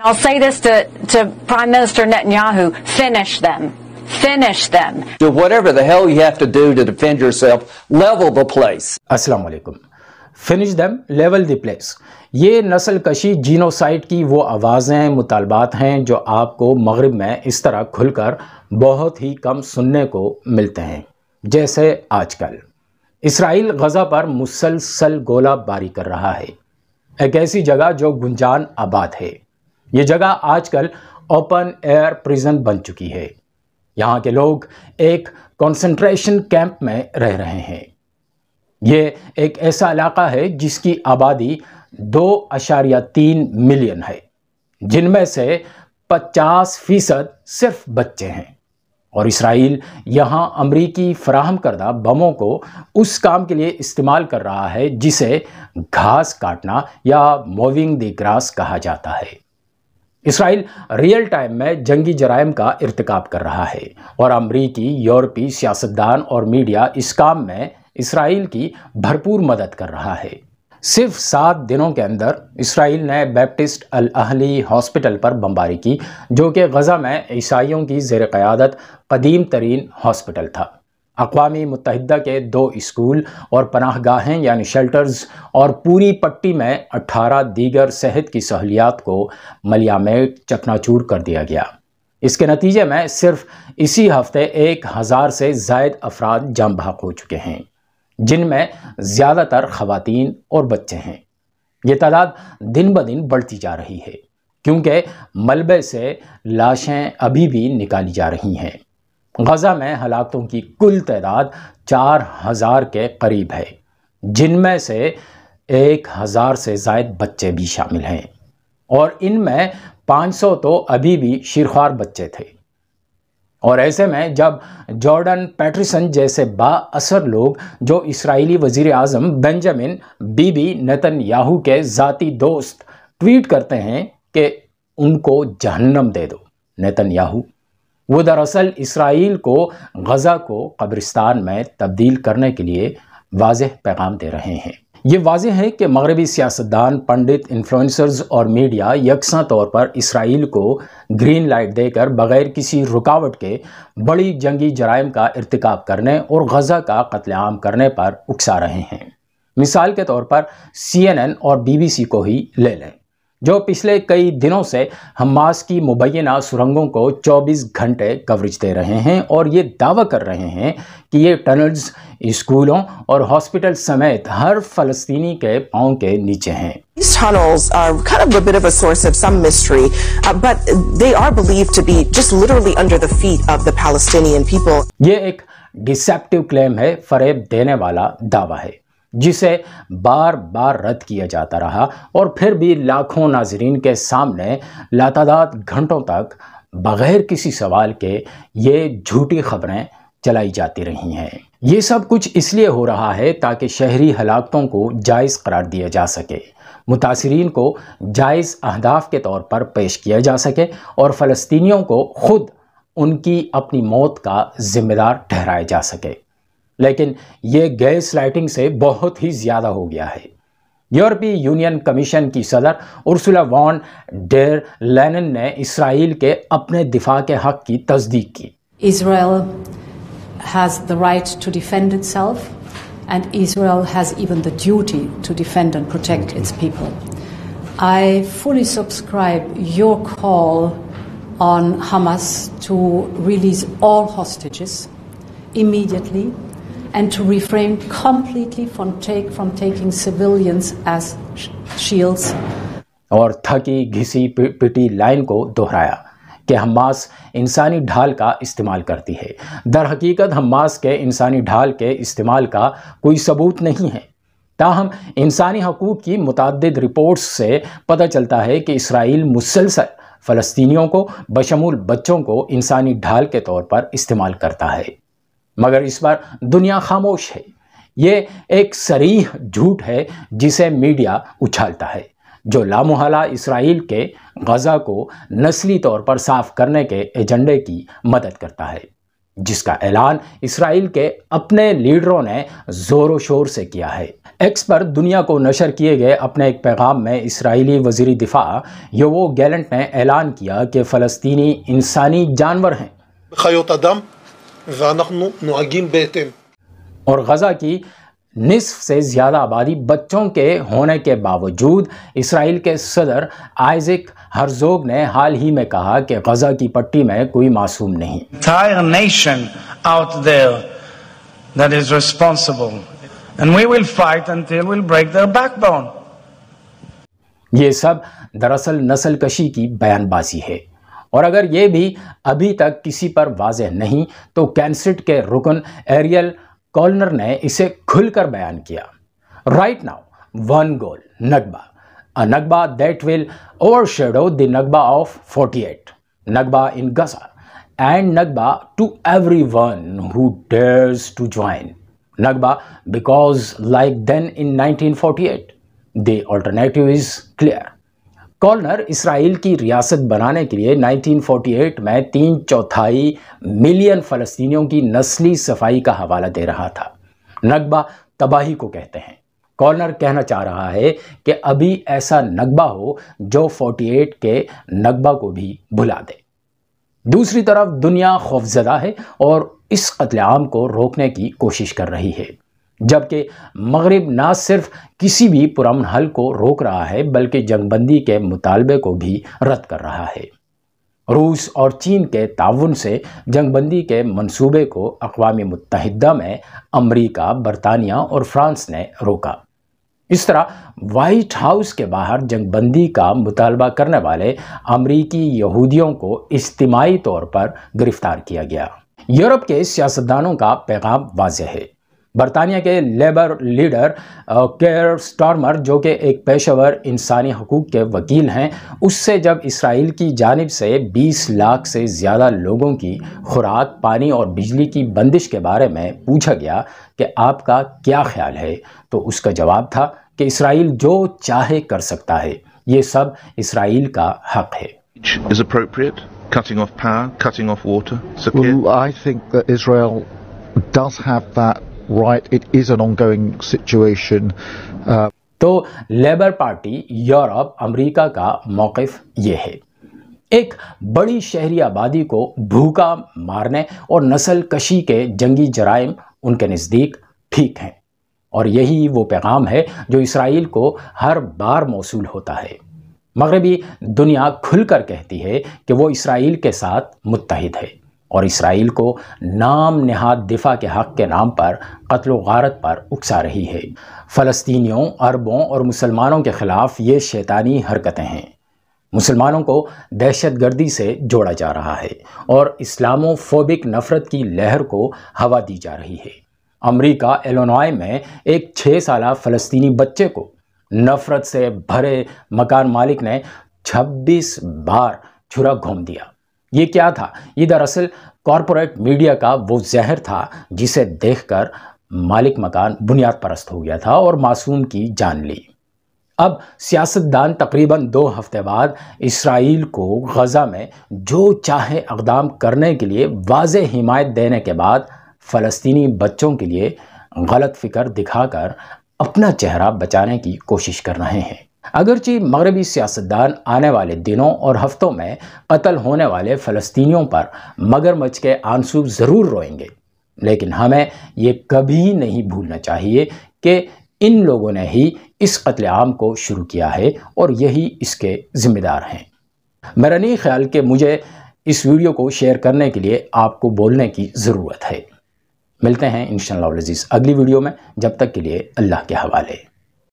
And I'll say this to, to Prime Minister Netanyahu finish them. Finish them. Do whatever the hell you have to do to defend yourself. Level the place. Assalamu alaikum. Finish them, level the place. ये नस्ल कशी जीनोसाइट की वो आवाज़ें मुतालबात हैं जो आपको मगरब में इस तरह खुलकर बहुत ही कम सुनने को मिलते हैं जैसे आजकल इसराइल गज़ा पर मुसलसल गोला बारी कर रहा है एक ऐसी जगह जो गुंजान आबाद है ये जगह आजकल ओपन एयर प्रिजन बन चुकी है यहाँ के लोग एक कंसंट्रेशन कैंप में रह रहे हैं ये एक ऐसा इलाका है जिसकी आबादी दो अशारिया तीन मिलियन है जिनमें से 50 फीसद सिर्फ बच्चे हैं और इसराइल यहाँ अमरीकी फ्राहम करदा बमों को उस काम के लिए इस्तेमाल कर रहा है जिसे घास काटना या मोविंग द ग्रास कहा जाता है इसराइल रियल टाइम में जंगी जराइम का इरतकब कर रहा है और अमरीकी यूरोपी सियासतदान और मीडिया इस काम में इसराइल की भरपूर मदद कर रहा है सिर्फ सात दिनों के अंदर इसराइल ने बैप्टिस्ट अल अहली हॉस्पिटल पर बमबारी की जो कि गज़ा में ईसाइयों की जेर क़्यादत कदीम तरीन हॉस्पिटल था अकवा मुतहद के दो स्कूल और पनाह गाहें यानि शेल्टर्स और पूरी पट्टी में अट्ठारह दीगर सेहत की सहूलियात को मलिया में चकनाचूर कर दिया गया इसके नतीजे में सिर्फ इसी हफ्ते एक हज़ार से जायद अफराद जम भाग हो चुके हैं जिनमें ज़्यादातर खातन और बच्चे हैं ये तादाद दिन ब दिन बढ़ती जा रही है क्योंकि मलबे से लाशें अभी भी निकाली जा रही हैं गज़ा में हलाकतों की कुल तादाद चार हज़ार के करीब है जिनमें से एक हज़ार से जायद बच्चे भी शामिल हैं और इनमें 500 तो अभी भी शिरखार बच्चे थे और ऐसे में जब जॉर्डन पैट्रिसन जैसे असर लोग जो इसराइली वज़ी अजम बेंजामिन बीबी नतन याहू के ज़ाती दोस्त ट्वीट करते हैं कि उनको जहन्नम दे दो नतन याहू वो दरअसल इसराइल को गज़ा को कब्रिस्तान में तब्दील करने के लिए वाज पैगाम दे रहे हैं ये वाज है कि मगरबी सियासतदान पंडित इन्फ्लुंसर्स और मीडिया यकसा तौर पर इसराइल को ग्रीन लाइट देकर बगैर किसी रुकावट के बड़ी जंगी जराइम का इरतक करने और गज़ा का कत्लेआम करने पर उकसा रहे हैं मिसाल के तौर पर एन और सी को ही ले लें जो पिछले कई दिनों से हमास की मुबैना सुरंगों को 24 घंटे कवरेज दे रहे हैं और ये दावा कर रहे हैं कि ये टनल्स स्कूलों और हॉस्पिटल समेत हर फलस्तीनी के पांव के नीचे हैं These tunnels are kind of a bit of a source of some mystery, uh, but they are believed to be just literally under the feet of the Palestinian people. ये एक deceptive claim है फरेब देने वाला दावा है जिसे बार बार रद्द किया जाता रहा और फिर भी लाखों नाजरीन के सामने लातादात घंटों तक बग़ैर किसी सवाल के ये झूठी खबरें चलाई जाती रही हैं ये सब कुछ इसलिए हो रहा है ताकि शहरी हलाकतों को जायज़ करार दिया जा सके मुतासरीन को जायज़ अहदाफ के तौर पर पेश किया जा सके और फ़लस्तियों को ख़ुद उनकी अपनी मौत का ज़िम्मेदार ठहराया जा सके लेकिन ये गैस लाइटिंग से बहुत ही ज्यादा हो गया है यूरोपीय यूनियन कमीशन की सदर उर्सुला वॉन डेर लेनन ने इसराइल के अपने दिफा के हक की तस्दीक की Israel has the right to defend itself and Israel has even the duty to defend and protect its people I fully subscribe your call on Hamas to release all hostages immediately and to refrain completely from, take, from taking civilians as shields. और थकी घिसी पिटी line को दोहराया कि Hamas इंसानी ढाल का इस्तेमाल करती है दर हकीकत हमास के इंसानी ढाल के इस्तेमाल का कोई सबूत नहीं है ताहम इंसानी हकूक़ की मुतद रिपोर्ट्स से पता चलता है कि इसराइल मुसलसल फ़लस्तियों को बशमूल बच्चों को इंसानी ढाल के तौर पर इस्तेमाल करता है मगर इस बार दुनिया खामोश है ये एक सरीह झूठ है जिसे मीडिया उछालता है जो लामोहला इसराइल के गज़ा को नस्ली तौर पर साफ करने के एजेंडे की मदद करता है जिसका ऐलान इसराइल के अपने लीडरों ने ज़ोरों शोर से किया है एक्स पर दुनिया को नशर किए गए अपने एक पैगाम में इसराइली वजी दिफा योवो गैलेंट ने ऐलान किया कि फ़लस्तीनी इंसानी जानवर हैं और गज़ा की निसफ से ज़्यादा आबादी बच्चों के होने के बावजूद इसराइल के सदर आइजिक हरजोग ने हाल ही में कहा कि गज़ा की पट्टी में कोई मासूम नहीं ये सब दरअसल नस्ल कशी की बयानबाजी है और अगर ये भी अभी तक किसी पर वाजह नहीं तो कैंसिट के रुकन एरियल कॉलनर ने इसे खुलकर बयान किया right now one goal Nakba a Nakba that will overshadow the Nakba of forty eight Nakba in Gaza and Nakba to everyone who dares to join Nakba because like then in nineteen forty eight the alternative is clear corner Israel की रियासत बनाने के लिए 1948 में तीन चौथाई million फ़लस्तीनियों की नस्ली सफाई का हवाला दे रहा था नगबा तबाही को कहते हैं कॉलनर कहना चाह रहा है कि अभी ऐसा नगबा हो जो 48 के नगबा को भी भुला दे दूसरी तरफ दुनिया खौफजदा है और इस कतलेआम को रोकने की कोशिश कर रही है जबकि मगरब ना सिर्फ किसी भी पुरम हल को रोक रहा है बल्कि जंगबंदी के मुतालबे को भी रद्द कर रहा है रूस और चीन के ताउन से जंगबंदी के मंसूबे को अकवा मतहदा में अमरीका बरतानिया और फ्रांस ने रोका इस तरह वाइट हाउस के बाहर जंगबंदी का मुतालबा करने वाले अमरीकी यहूदियों को इज्तमाही तौर पर गिरफ्तार किया गया यूरोप के सियासतदानों का पैगाम वाज है बरतानिया के लेबर लीडर केयर स्टॉर्मर जो कि एक पेशेवर इंसानी हकूक़ के वकील हैं उससे जब इसराइल की जानब से 20 लाख से ज़्यादा लोगों की खुराक पानी और बिजली की बंदिश के बारे में पूछा गया कि आपका क्या ख्याल है तो उसका जवाब था कि इसराइल जो चाहे कर सकता है ये सब इसराइल का हक है is appropriate, cutting off power, cutting off water. Well, I think that Israel does have that right. It is an ongoing situation. Uh, तो लेबर पार्टी यूरोप अमेरिका का मौकफ ये है एक बड़ी शहरी आबादी को भूखा मारने और नस्ल कशी के जंगी जराइम उनके नज़दीक ठीक हैं और यही वो पैगाम है जो इसराइल को हर बार मौसू होता है मगरबी दुनिया खुलकर कहती है कि वो इसराइल के साथ मुतहद है और इसराइल को नाम नहाद दिफा के हक़ के नाम पर कत्ल गारत पर उकसा रही है फ़लस्तियों अरबों और मुसलमानों के ख़िलाफ़ ये शैतानी हरकतें हैं मुसलमानों को दहशत गर्दी से जोड़ा जा रहा है और इस्लामोफोबिक नफ़रत की लहर को हवा दी जा रही है अमरीका एलोनॉय में एक छः साल फ़लस्तनी बच्चे को नफ़रत से भरे मकान मालिक ने छब्बीस बार छुरा घूम दिया ये क्या था ये दरअसल कॉरपोरेट मीडिया का वो जहर था जिसे देखकर मालिक मकान बुनियाद परस्त हो गया था और मासूम की जान ली अब सियासतदान तकरीबन दो हफ्ते बाद इसराइल को गज़ा में जो चाहे अकदाम करने के लिए वाज हिमायत देने के बाद फ़लस्तनी बच्चों के लिए गलत फ़िक्र दिखाकर अपना चेहरा बचाने की कोशिश कर रहे हैं अगरचे मगरबी सियासतदान आने वाले दिनों और हफ्तों में कत्ल होने वाले फ़लस्तीनियों पर मगरमच्छ के आंसू ज़रूर रोएंगे लेकिन हमें ये कभी नहीं भूलना चाहिए कि इन लोगों ने ही इस कत्लेआम को शुरू किया है और यही इसके ज़िम्मेदार हैं मेरा नहीं ख्याल कि मुझे इस वीडियो को शेयर करने के लिए आपको बोलने की ज़रूरत है मिलते हैं इन शजीज़ अगली वीडियो में जब तक के लिए अल्लाह के हवाले